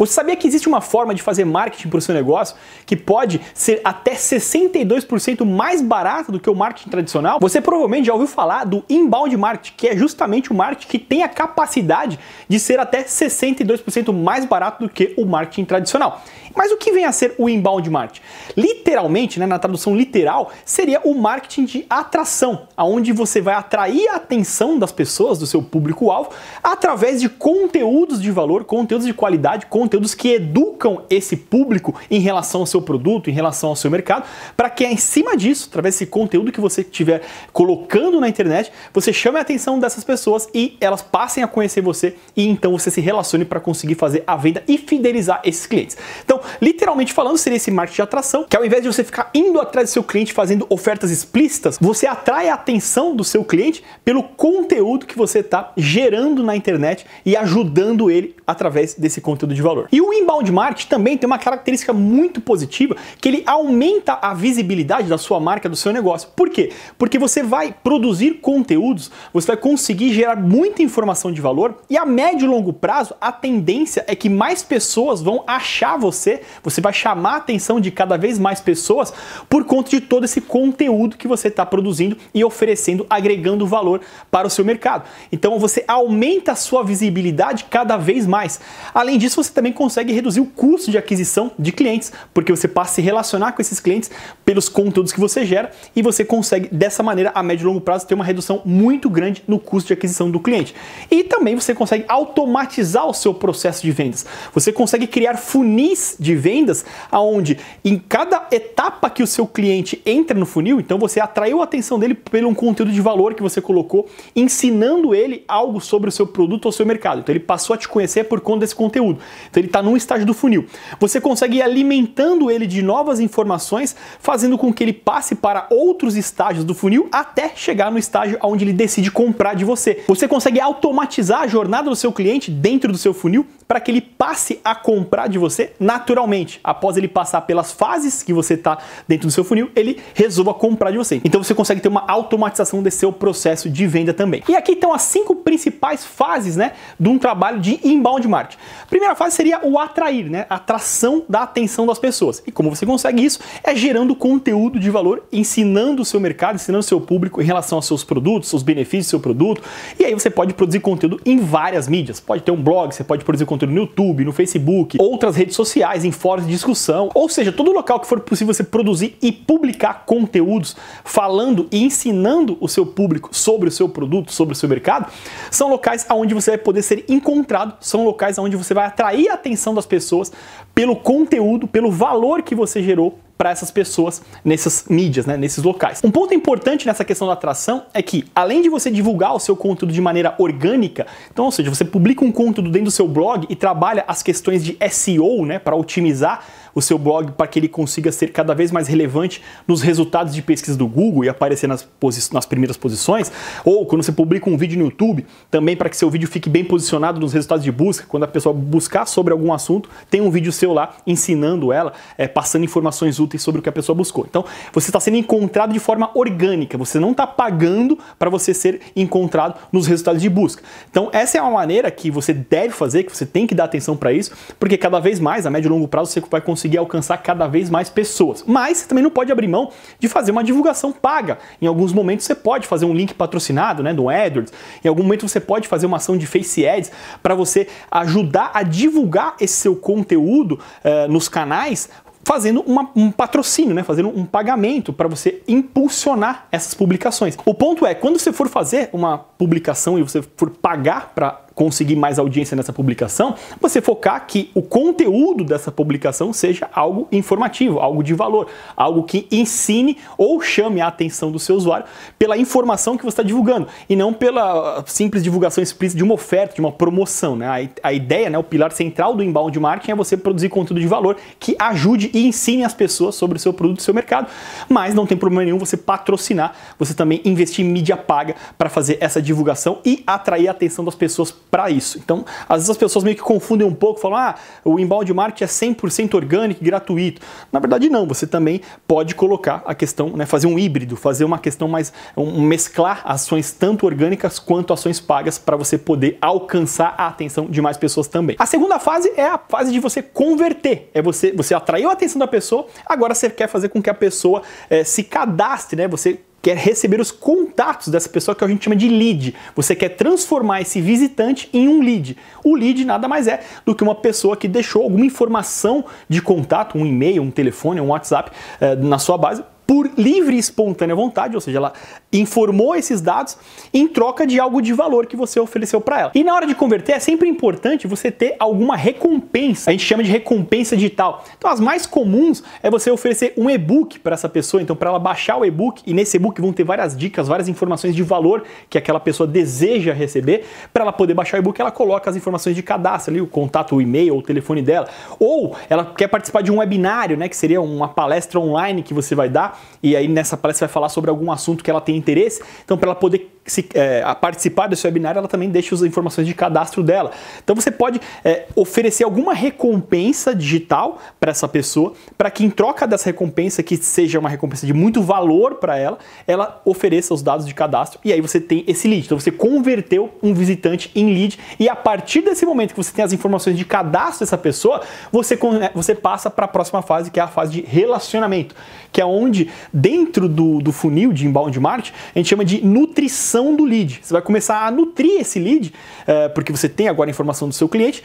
Você sabia que existe uma forma de fazer marketing para o seu negócio que pode ser até 62% mais barata do que o marketing tradicional? Você provavelmente já ouviu falar do inbound marketing, que é justamente o marketing que tem a capacidade de ser até 62% mais barato do que o marketing tradicional. Mas o que vem a ser o inbound marketing? Literalmente, né, na tradução literal, seria o marketing de atração, aonde você vai atrair a atenção das pessoas, do seu público-alvo, através de conteúdos de valor, conteúdos de qualidade, conteúdos conteúdos que educam esse público em relação ao seu produto, em relação ao seu mercado, para que em cima disso, através desse conteúdo que você estiver colocando na internet, você chame a atenção dessas pessoas e elas passem a conhecer você e então você se relacione para conseguir fazer a venda e fidelizar esses clientes. Então, literalmente falando, seria esse marketing de atração, que ao invés de você ficar indo atrás do seu cliente fazendo ofertas explícitas, você atrai a atenção do seu cliente pelo conteúdo que você está gerando na internet e ajudando ele através desse conteúdo de valor valor. E o inbound marketing também tem uma característica muito positiva, que ele aumenta a visibilidade da sua marca, do seu negócio. Por quê? Porque você vai produzir conteúdos, você vai conseguir gerar muita informação de valor e a médio e longo prazo a tendência é que mais pessoas vão achar você, você vai chamar a atenção de cada vez mais pessoas por conta de todo esse conteúdo que você está produzindo e oferecendo, agregando valor para o seu mercado. Então você aumenta a sua visibilidade cada vez mais. Além disso, você também também consegue reduzir o custo de aquisição de clientes, porque você passa a se relacionar com esses clientes pelos conteúdos que você gera e você consegue, dessa maneira, a médio e longo prazo, ter uma redução muito grande no custo de aquisição do cliente. E também você consegue automatizar o seu processo de vendas. Você consegue criar funis de vendas aonde em cada etapa que o seu cliente entra no funil, então você atraiu a atenção dele pelo um conteúdo de valor que você colocou, ensinando ele algo sobre o seu produto ou seu mercado. Então ele passou a te conhecer por conta desse conteúdo. Então, então ele está num estágio do funil. Você consegue ir alimentando ele de novas informações, fazendo com que ele passe para outros estágios do funil até chegar no estágio onde ele decide comprar de você. Você consegue automatizar a jornada do seu cliente dentro do seu funil para que ele passe a comprar de você naturalmente. Após ele passar pelas fases que você está dentro do seu funil, ele resolva comprar de você. Então você consegue ter uma automatização desse seu processo de venda também. E aqui estão as cinco principais fases né, de um trabalho de inbound marketing. A primeira fase seria seria o atrair, né? A atração da atenção das pessoas. E como você consegue isso? É gerando conteúdo de valor, ensinando o seu mercado, ensinando o seu público em relação aos seus produtos, seus benefícios do seu produto. E aí você pode produzir conteúdo em várias mídias. Pode ter um blog, você pode produzir conteúdo no YouTube, no Facebook, outras redes sociais, em fóruns de discussão. Ou seja, todo local que for possível você produzir e publicar conteúdos falando e ensinando o seu público sobre o seu produto, sobre o seu mercado, são locais aonde você vai poder ser encontrado, são locais aonde você vai atrair a atenção das pessoas pelo conteúdo, pelo valor que você gerou para essas pessoas nessas mídias, né, nesses locais. Um ponto importante nessa questão da atração é que, além de você divulgar o seu conteúdo de maneira orgânica, então, ou seja, você publica um conteúdo dentro do seu blog e trabalha as questões de SEO, né, para otimizar o seu blog para que ele consiga ser cada vez mais relevante nos resultados de pesquisa do Google e aparecer nas, nas primeiras posições, ou quando você publica um vídeo no YouTube, também para que seu vídeo fique bem posicionado nos resultados de busca, quando a pessoa buscar sobre algum assunto, tem um vídeo seu lá ensinando ela, é, passando informações úteis sobre o que a pessoa buscou. Então, você está sendo encontrado de forma orgânica, você não está pagando para você ser encontrado nos resultados de busca. Então, essa é uma maneira que você deve fazer, que você tem que dar atenção para isso, porque cada vez mais, a médio e longo prazo, você vai conseguir conseguir alcançar cada vez mais pessoas. Mas você também não pode abrir mão de fazer uma divulgação paga. Em alguns momentos você pode fazer um link patrocinado, né, do AdWords. Em algum momento você pode fazer uma ação de Face Ads para você ajudar a divulgar esse seu conteúdo eh, nos canais fazendo uma, um patrocínio, né? fazendo um pagamento para você impulsionar essas publicações. O ponto é, quando você for fazer uma publicação e você for pagar para conseguir mais audiência nessa publicação, você focar que o conteúdo dessa publicação seja algo informativo, algo de valor, algo que ensine ou chame a atenção do seu usuário pela informação que você está divulgando e não pela ah, simples divulgação explícita de uma oferta, de uma promoção. Né? A, a ideia, né, o pilar central do inbound marketing é você produzir conteúdo de valor que ajude e ensine as pessoas sobre o seu produto o seu mercado, mas não tem problema nenhum você patrocinar, você também investir em mídia paga para fazer essa divulgação e atrair a atenção das pessoas para isso. Então, às vezes as pessoas meio que confundem um pouco, falam: "Ah, o inbound marketing é 100% orgânico e gratuito". Na verdade não, você também pode colocar a questão, né, fazer um híbrido, fazer uma questão mais um, mesclar ações tanto orgânicas quanto ações pagas para você poder alcançar a atenção de mais pessoas também. A segunda fase é a fase de você converter. É você você atraiu a atenção da pessoa, agora você quer fazer com que a pessoa é, se cadastre, né? Você quer receber os contatos dessa pessoa que a gente chama de lead. Você quer transformar esse visitante em um lead. O lead nada mais é do que uma pessoa que deixou alguma informação de contato, um e-mail, um telefone, um WhatsApp eh, na sua base por livre e espontânea vontade, ou seja, ela informou esses dados em troca de algo de valor que você ofereceu para ela. E na hora de converter é sempre importante você ter alguma recompensa. A gente chama de recompensa digital. Então as mais comuns é você oferecer um e-book para essa pessoa, então para ela baixar o e-book e nesse e-book vão ter várias dicas, várias informações de valor que aquela pessoa deseja receber. Para ela poder baixar o e-book, ela coloca as informações de cadastro ali, o contato, o e-mail, o telefone dela. Ou ela quer participar de um webinário, né, que seria uma palestra online que você vai dar e aí nessa palestra vai falar sobre algum assunto que ela tem interesse. Então, para ela poder se, é, a participar desse webinar, ela também deixa as informações de cadastro dela. Então você pode é, oferecer alguma recompensa digital para essa pessoa, para que em troca dessa recompensa, que seja uma recompensa de muito valor para ela, ela ofereça os dados de cadastro e aí você tem esse lead. Então você converteu um visitante em lead e a partir desse momento que você tem as informações de cadastro dessa pessoa, você, né, você passa para a próxima fase, que é a fase de relacionamento, que é onde dentro do, do funil de inbound marketing, a gente chama de nutrição nutrição do lead. Você vai começar a nutrir esse lead, é, porque você tem agora a informação do seu cliente,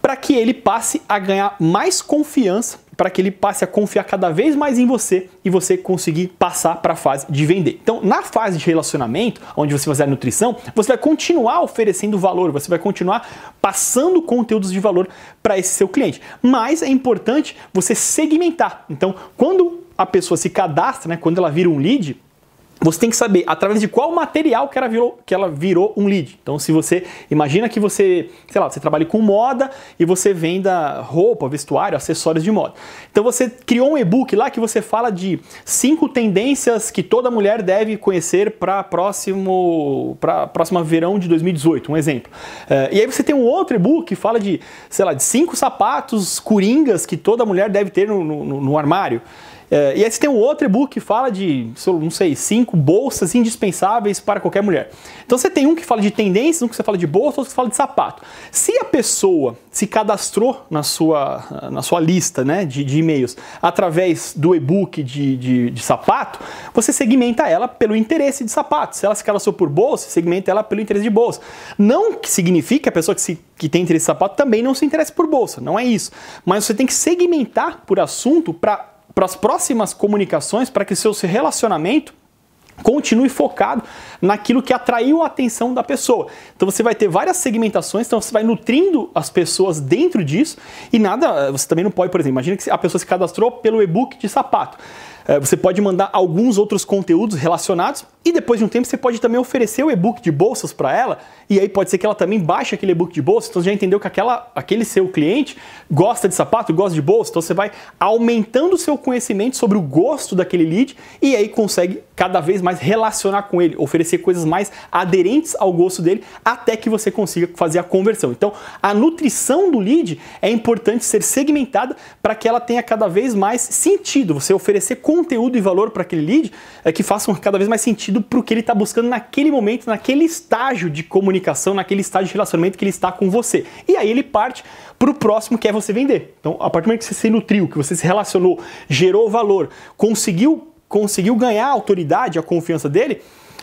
para que ele passe a ganhar mais confiança, para que ele passe a confiar cada vez mais em você e você conseguir passar para a fase de vender. Então, na fase de relacionamento, onde você fazer a nutrição, você vai continuar oferecendo valor, você vai continuar passando conteúdos de valor para esse seu cliente. Mas é importante você segmentar. Então, quando a pessoa se cadastra, né, quando ela vira um lead, você tem que saber através de qual material que ela virou, que ela virou um lead. Então, se você imagina que você, sei lá, você trabalha com moda e você venda roupa, vestuário, acessórios de moda. Então, você criou um e-book lá que você fala de cinco tendências que toda mulher deve conhecer para próximo para próxima verão de 2018, um exemplo. Eh, e aí você tem um outro e-book que fala de, sei lá, de cinco sapatos coringas que toda mulher deve ter no, no, no armário. É, e aí você tem um outro e-book que fala de, não sei, cinco bolsas indispensáveis para qualquer mulher. Então você tem um que fala de tendências, um que você fala de bolsa, outro que fala de sapato. Se a pessoa se cadastrou na sua, na sua lista né, de, de e-mails através do e-book de, de, de, sapato, você segmenta ela pelo interesse de sapato. Se ela se cadastrou por bolsa, segmenta ela pelo interesse de bolsa. Não que a pessoa que, se, que tem interesse em sapato também não se interessa por bolsa, não é isso. Mas você tem que segmentar por assunto para para as próximas comunicações, para que seu relacionamento continue focado naquilo que atraiu a atenção da pessoa. Então você vai ter várias segmentações, então você vai nutrindo as pessoas dentro disso e nada, você também não pode, por exemplo, imagina que a pessoa se cadastrou pelo e-book de sapato. É, você pode mandar alguns outros conteúdos relacionados e depois de um tempo você pode também oferecer o e-book de bolsas para ela, e aí pode ser que ela também baixe aquele e-book de bolsa, então você já entendeu que aquela, aquele seu cliente gosta de sapato, gosta de bolsa, então você vai aumentando o seu conhecimento sobre o gosto daquele lead e aí consegue cada vez mais relacionar com ele, oferecer coisas mais aderentes ao gosto dele, até que você consiga fazer a conversão. Então, a nutrição do lead é importante ser segmentada para que ela tenha cada vez mais sentido, você oferecer conteúdo e valor para aquele lead é que faça cada vez mais sentido sentido para o que ele está buscando naquele momento, naquele estágio de comunicação, naquele estágio de relacionamento que ele está com você. E aí ele parte para o próximo que é você vender. Então, a partir do momento que você se nutriu, que você se relacionou, gerou valor, conseguiu, conseguiu ganhar a autoridade, a confiança dele,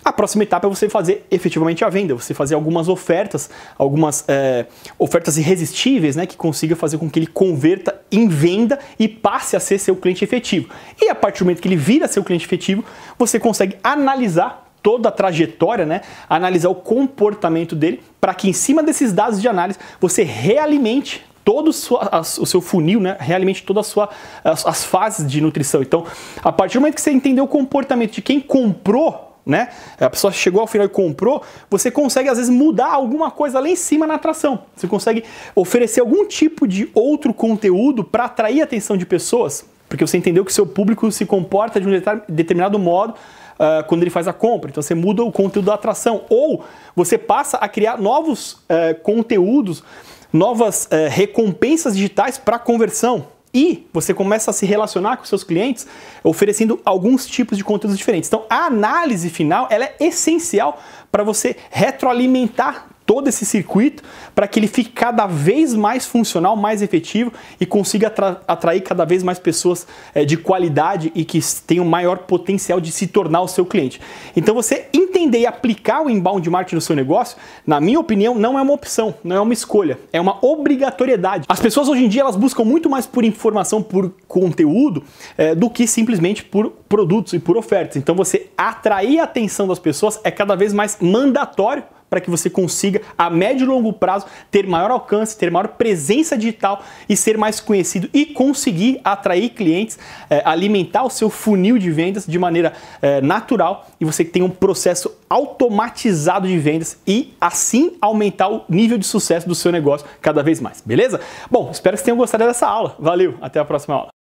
a próxima etapa é você fazer efetivamente a venda, você fazer algumas ofertas, algumas é, ofertas irresistíveis, né, que consiga fazer com que ele converta em venda e passe a ser seu cliente efetivo. E a partir do momento que ele vira seu cliente efetivo, você consegue analisar toda a trajetória, né? Analisar o comportamento dele para que em cima desses dados de análise você realimente todo o seu funil, né? Realmente todas sua, as, as fases de nutrição. Então, a partir do momento que você entender o comportamento de quem comprou né? A pessoa chegou ao final e comprou, você consegue às vezes mudar alguma coisa lá em cima na atração. Você consegue oferecer algum tipo de outro conteúdo para atrair a atenção de pessoas, porque você entendeu que o seu público se comporta de um determinado modo Uh, quando ele faz a compra. Então você muda o conteúdo da atração. Ou você passa a criar novos uh, conteúdos, novas uh, recompensas digitais para conversão e você começa a se relacionar com seus clientes oferecendo alguns tipos de conteúdos diferentes. Então, a análise final ela é essencial para você retroalimentar todo esse circuito para que ele fique cada vez mais funcional, mais efetivo e consiga atra atrair cada vez mais pessoas é, de qualidade e que tenham maior potencial de se tornar o seu cliente. Então você entender e aplicar o inbound marketing no seu negócio, na minha opinião, não é uma opção, não é uma escolha, é uma obrigatoriedade. As pessoas hoje em dia elas buscam muito mais por informação, por conteúdo, é, do que simplesmente por produtos e por ofertas. Então você atrair a atenção das pessoas é cada vez mais mandatório para que você consiga, a médio e longo prazo, ter maior alcance, ter maior presença digital e ser mais conhecido e conseguir atrair clientes, eh, alimentar o seu funil de vendas de maneira eh, natural e você tem um processo automatizado de vendas e assim aumentar o nível de sucesso do seu negócio cada vez mais, beleza? Bom, espero que vocês tenham gostado dessa aula. Valeu, até a próxima aula.